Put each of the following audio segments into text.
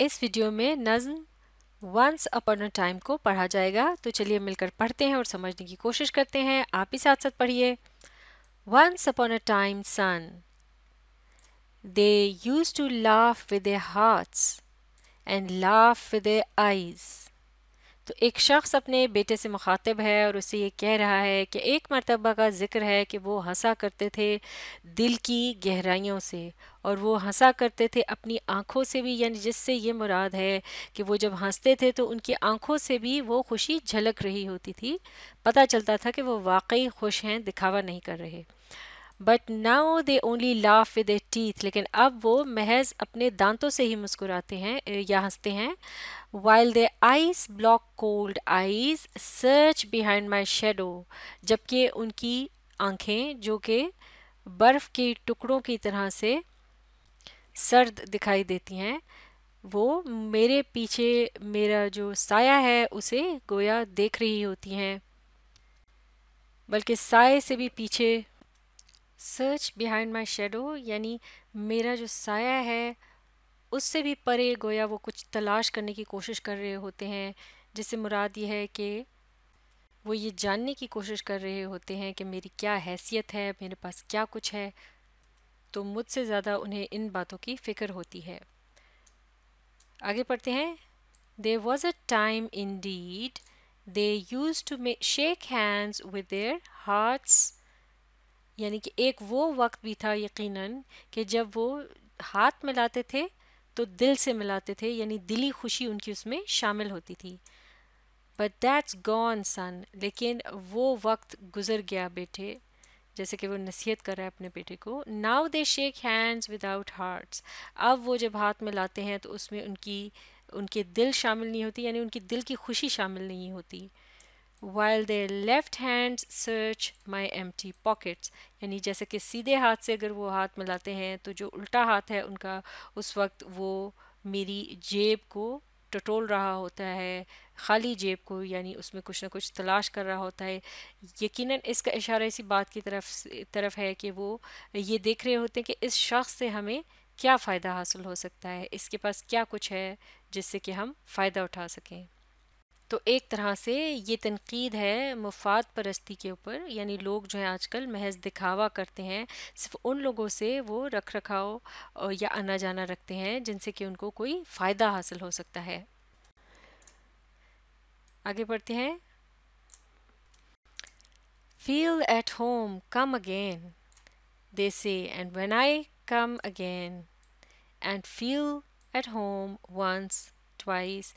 इस वीडियो में नज्म वंस अपॉन अ टाइम को पढ़ा जाएगा तो चलिए मिलकर पढ़ते हैं और समझने की कोशिश करते हैं आप ही साथ साथ पढ़िए once upon a time sun they use to laugh with A hearts and laugh with A eyes तो एक शख्स अपने बेटे से मुखातब है और उसे ये कह रहा है कि एक मरतबा का जिक्र है कि वो हंसा करते थे दिल की गहराइयों से और वो हंसा करते थे अपनी आँखों से भी यानी जिससे ये मुराद है कि वो जब हंसते थे तो उनकी आँखों से भी वो खुशी झलक रही होती थी पता चलता था कि वो वाकई खुश हैं दिखावा नहीं कर रहे but now they only laugh with A teeth लेकिन अब वो महज अपने दांतों से ही मुस्कुराते हैं या हंसते हैं while they ice block cold eyes search behind my shadow जबकि उनकी आंखें जो कि बर्फ़ के टुकड़ों की तरह से सर्द दिखाई देती हैं वो मेरे पीछे मेरा जो साया है उसे गोया देख रही होती हैं बल्कि साय से भी पीछे सर्च बिहाइंड माई शेडो यानी मेरा जो साया है उससे भी परे गोया वो कुछ तलाश करने की कोशिश कर रहे होते हैं जिससे मुराद ये है कि वो ये जानने की कोशिश कर रहे होते हैं कि मेरी क्या हैसियत है मेरे पास क्या कुछ है तो मुझसे ज़्यादा उन्हें इन बातों की फ़िक्र होती है आगे पढ़ते हैं दे was a time in did they use to may shake hands with their hearts यानी कि एक वो वक्त भी था यकीनन कि जब वो हाथ मिलाते थे तो दिल से मिलाते थे यानी दिली खुशी उनकी उसमें शामिल होती थी बट दैट्स गॉन सन लेकिन वो वक्त गुजर गया बेटे जैसे कि वो नसीहत कर रहा है अपने बेटे को now they shake hands without hearts अब वो जब हाथ मिलाते हैं तो उसमें उनकी उनके दिल शामिल नहीं होती यानी उनकी दिल की खुशी शामिल नहीं होती while their left hands search my empty pockets यानी जैसे कि सीधे हाथ से अगर वो हाथ मिलाते हैं तो जो उल्टा हाथ है उनका उस वक्त वो मेरी जेब को टटोल रहा होता है खाली जेब को यानी उसमें कुछ ना कुछ तलाश कर रहा होता है यकीनन इसका इशारा इसी बात की तरफ तरफ है कि वो ये देख रहे होते हैं कि इस शख्स से हमें क्या फ़ायदा हासिल हो सकता है इसके पास क्या कुछ है जिससे कि हम फ़ायदा उठा सकें तो एक तरह से ये तनकीद है मफाद परस्ती के ऊपर यानी लोग जो है आजकल महज दिखावा करते हैं सिर्फ उन लोगों से वो रख रखाव या आना जाना रखते हैं जिनसे कि उनको कोई फ़ायदा हासिल हो सकता है आगे बढ़ते हैं feel at home come again they से and when I come again and feel at home once twice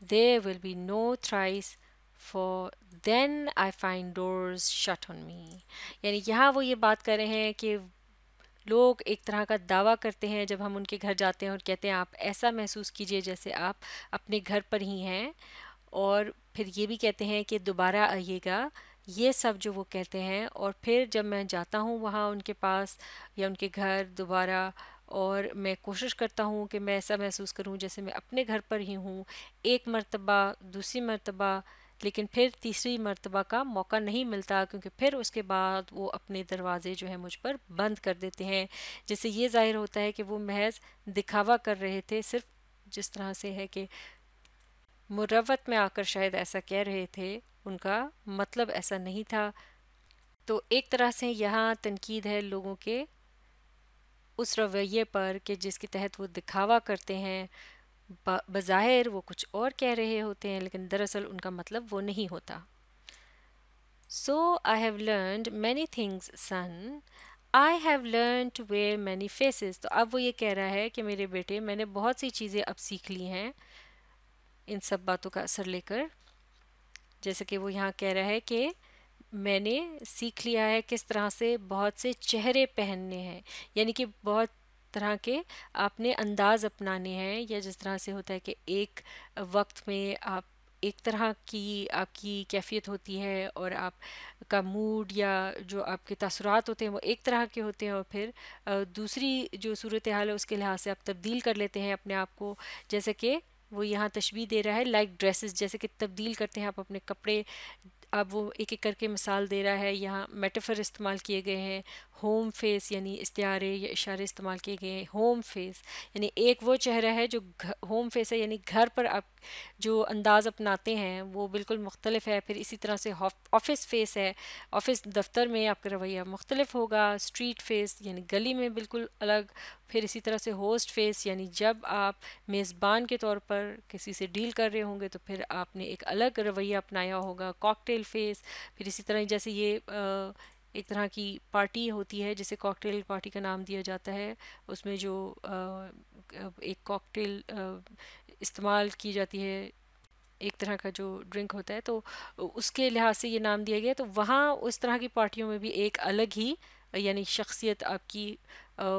there will be no thrice for then I find doors shut on me यानी यहाँ वो ये बात कर रहे हैं कि लोग एक तरह का दावा करते हैं जब हम उनके घर जाते हैं और कहते हैं आप ऐसा महसूस कीजिए जैसे आप अपने घर पर ही हैं और फिर ये भी कहते हैं कि दोबारा आइएगा ये सब जो वो कहते हैं और फिर जब मैं जाता हूँ वहाँ उनके पास या उनके घर दोबारा और मैं कोशिश करता हूँ कि मैं ऐसा महसूस करूँ जैसे मैं अपने घर पर ही हूँ एक मरतबा दूसरी मरतबा लेकिन फिर तीसरी मरतबा का मौका नहीं मिलता क्योंकि फिर उसके बाद वो अपने दरवाज़े जो है मुझ पर बंद कर देते हैं जैसे ये ज़ाहिर होता है कि वो महज दिखावा कर रहे थे सिर्फ जिस तरह से है कि मुरवत में आकर शायद ऐसा कह रहे थे उनका मतलब ऐसा नहीं था तो एक तरह से यहाँ तनकीद है लोगों के उस रवैये पर कि जिसके तहत वो दिखावा करते हैं बज़ाहिर वो कुछ और कह रहे होते हैं लेकिन दरअसल उनका मतलब वो नहीं होता सो I have learn many things sun I have learned to wear many faces. तो अब वो ये कह रहा है कि मेरे बेटे मैंने बहुत सी चीज़ें अब सीख ली हैं इन सब बातों का असर लेकर जैसे कि वो यहाँ कह रहा है कि मैंने सीख लिया है किस तरह से बहुत से चेहरे पहनने हैं यानी कि बहुत तरह के आपने अंदाज़ अपनाने हैं या जिस तरह से होता है कि एक वक्त में आप एक तरह की आपकी कैफियत होती है और आप का मूड या जो आपके तसरात होते हैं वो एक तरह के होते हैं और फिर दूसरी जो सूरत हाल है उसके लिहाज से आप तब्दील कर लेते हैं अपने आप को जैसे कि वो यहाँ तशबी दे रहा है लाइक ड्रेसेस जैसे कि तब्दील करते हैं आप अपने कपड़े अब वो एक एक करके मिसाल दे रहा है यहाँ मेटाफर इस्तेमाल किए गए हैं होम फेस यानी इस्तारे या इशारे इस्तेमाल किए गए होम फेस यानी एक वो चेहरा है जो होम फेस है यानी घर पर आप जो अंदाज़ अपनाते हैं वो बिल्कुल मुख्तलिफ है फिर इसी तरह से ऑफिस फेस है ऑफिस दफ्तर में आपका रवैया मुख्तलिफ होगा स्ट्रीट फेस यानी गली में बिल्कुल अलग फिर इसी तरह से होस्ट फेस यानी जब आप मेज़बान के तौर पर किसी से डील कर रहे होंगे तो फिर आपने एक अलग रवैया अपनाया होगा कॉकटेल फेस फिर इसी तरह जैसे ये आ, एक तरह की पार्टी होती है जिसे कॉकटेल पार्टी का नाम दिया जाता है उसमें जो एक कॉकटेल इस्तेमाल की जाती है एक तरह का जो ड्रिंक होता है तो उसके लिहाज से ये नाम दिया गया तो वहाँ उस तरह की पार्टियों में भी एक अलग ही यानी शख्सियत आपकी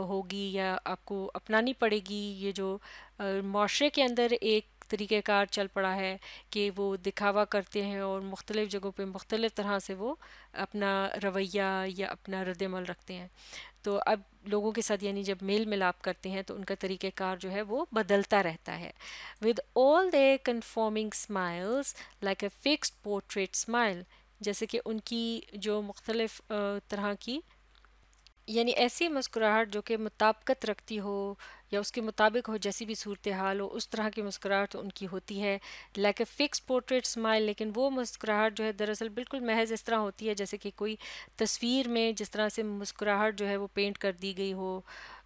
होगी या आपको अपनानी पड़ेगी ये जो माशरे के अंदर एक तरीक़ार चल पड़ा है कि वो दिखावा करते हैं और मुख्तलिफ़ जगहों पर मुख्तलिफ़ तरह से वो अपना रवैया या अपना रद्दमल रखते हैं तो अब लोगों के साथ यानी जब मेल मिलाप करते हैं तो उनका तरीक़ार जो है वो बदलता रहता है with all they conforming smiles like a fixed portrait smile जैसे कि उनकी जो मुख्तलफ़ तरह की यानी ऐसी मुस्कुराहट जो कि मुताबकत रखती हो या उसके मुताबिक हो जैसी भी सूरत हाल हो उस तरह की मुस्कुराहट उनकी होती है like a fix portrait smile लेकिन वो मुस्कुराहट जो है दरअसल बिल्कुल महज इस तरह होती है जैसे कि कोई तस्वीर में जिस तरह से मुस्कुराहट जो है वो पेंट कर दी गई हो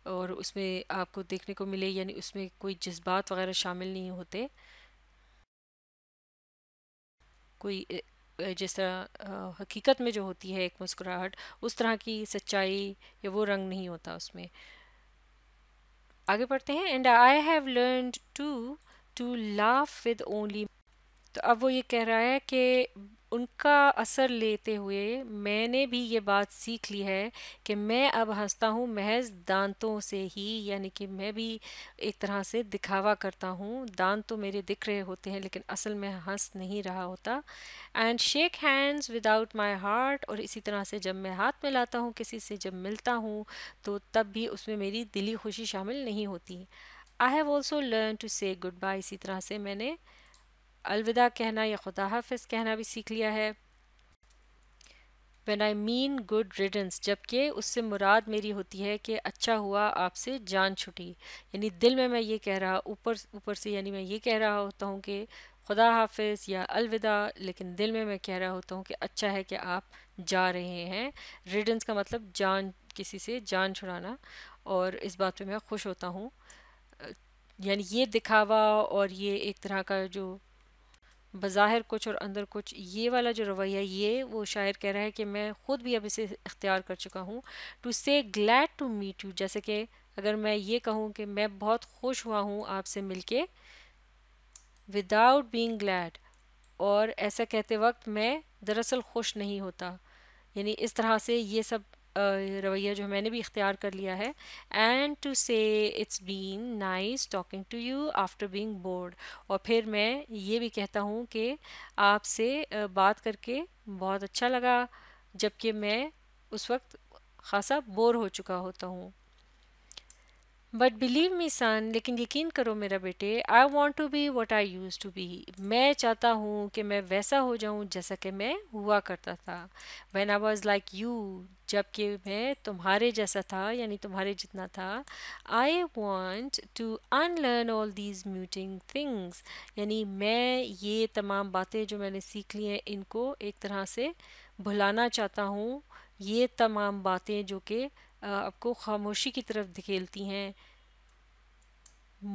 और उसमें आपको देखने को मिले यानी उसमें कोई जज्बात वगैरह शामिल नहीं होते कोई जिस तरह हकीकत में जो होती है एक मुस्कुराहट उस तरह की सच्चाई या वो रंग नहीं होता उसमें आगे पढ़ते हैं and I have learn to to laugh with only तो अब वो ये कह रहा है कि उनका असर लेते हुए मैंने भी ये बात सीख ली है कि मैं अब हंसता हूँ महज दांतों से ही यानी कि मैं भी एक तरह से दिखावा करता हूँ दांत तो मेरे दिख रहे होते हैं लेकिन असल में हंस नहीं रहा होता and shake hands without my heart और इसी तरह से जब मैं हाथ मिलाता हूँ किसी से जब मिलता हूँ तो तब भी उसमें मेरी दिली खुशी शामिल नहीं होती I have also learn to से गुड बाय इसी तरह से मैंने अलविदा कहना या खुदा हाफिज़ कहना भी सीख लिया है वेन आई मीन गुड रिडन्स जबकि उससे मुराद मेरी होती है कि अच्छा हुआ आपसे जान छुटी यानी दिल में मैं ये कह रहा ऊपर ऊपर से यानी मैं ये कह रहा होता हूँ कि खुदा हाफिज़ या अलविदा लेकिन दिल में मैं कह रहा होता हूँ कि अच्छा है कि आप जा रहे हैं रिडन्स का मतलब जान किसी से जान छुड़ाना और इस बात पे मैं खुश होता हूँ यानी ये दिखावा और ये एक तरह का जो बाहर कुछ और अंदर कुछ ये वाला जो रवैया ये वो शायर कह रहा है कि मैं ख़ुद भी अब इसे इख्तियार कर चुका हूँ टू से ग्लैड टू मीट यू जैसे कि अगर मैं ये कहूँ कि मैं बहुत खुश हुआ हूँ आपसे मिल के विदाउट बींग ग्लैड और ऐसा कहते वक्त मैं दरअसल खुश नहीं होता यानी इस तरह से ये सब रवैया जो मैंने भी इख्तियार कर लिया है एंड टू से it's been nice talking to you after being board और फिर मैं ये भी कहता हूँ कि आपसे बात करके बहुत अच्छा लगा जबकि मैं उस वक्त खासा बोर हो चुका होता हूँ बट बिलीव मी सन लेकिन यकीन करो मेरा बेटे I want to be what I use to be मैं चाहता हूँ कि मैं वैसा हो जाऊँ जैसा कि मैं हुआ करता था when I was like you जबकि मैं तुम्हारे जैसा था यानी तुम्हारे जितना था I want to unlearn all these muting things यानी मैं ये तमाम बातें जो मैंने सीख ली हैं इनको एक तरह से भुलाना चाहता हूँ ये तमाम बातें जो कि आपको खामोशी की तरफ धकेलती हैं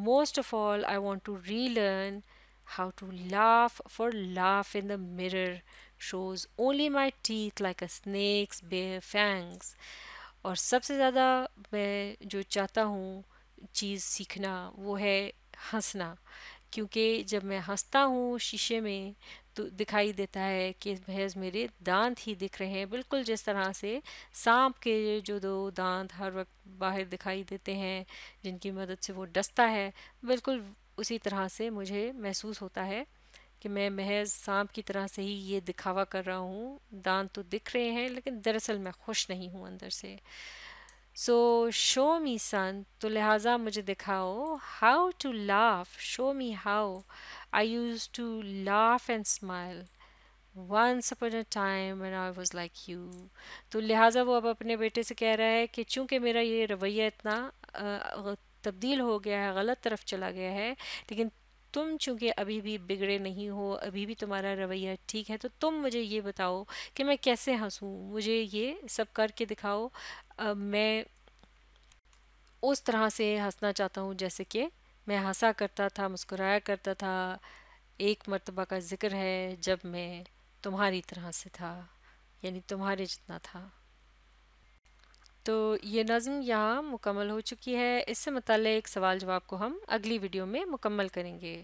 most of all I want to री learn how to laugh for laugh in the mirror shows only my teeth like a snacks bay fangs और सबसे ज़्यादा मैं जो चाहता हूँ चीज़ सीखना वो है हंसना क्योंकि जब मैं हंसता हूँ शीशे में तो दिखाई देता है कि महज मेरे दांत ही दिख रहे हैं बिल्कुल जिस तरह से सांप के जो दो दांत हर वक्त बाहर दिखाई देते हैं जिनकी मदद से वो डसता है बिल्कुल उसी तरह से मुझे महसूस होता है कि मैं महज सांप की तरह से ही ये दिखावा कर रहा हूँ दांत तो दिख रहे हैं लेकिन दरअसल मैं खुश नहीं हूँ अंदर से सो शो मी सन तो लिहाजा मुझे दिखाओ how to laugh show me how I use to laugh and smile once upon a time and I was like you तो लिहाजा वो अब अपने बेटे से कह रहा है कि चूँकि मेरा ये रवैया इतना तब्दील हो गया है गलत तरफ चला गया है लेकिन तुम चूँकि अभी भी बिगड़े नहीं हो अभी भी तुम्हारा रवैया ठीक है तो तुम मुझे ये बताओ कि मैं कैसे हंसूँ मुझे ये सब करके दिखाओ आ, मैं उस तरह से हंसना चाहता हूँ जैसे कि मैं हंसा करता था मुस्कुराया करता था एक मरतबा का ज़िक्र है जब मैं तुम्हारी तरह से था यानी तुम्हारे जितना था तो ये नज़म यहाँ मुकम्मल हो चुकी है इससे मतलब सवाल जवाब को हम अगली वीडियो में मुकम्मल करेंगे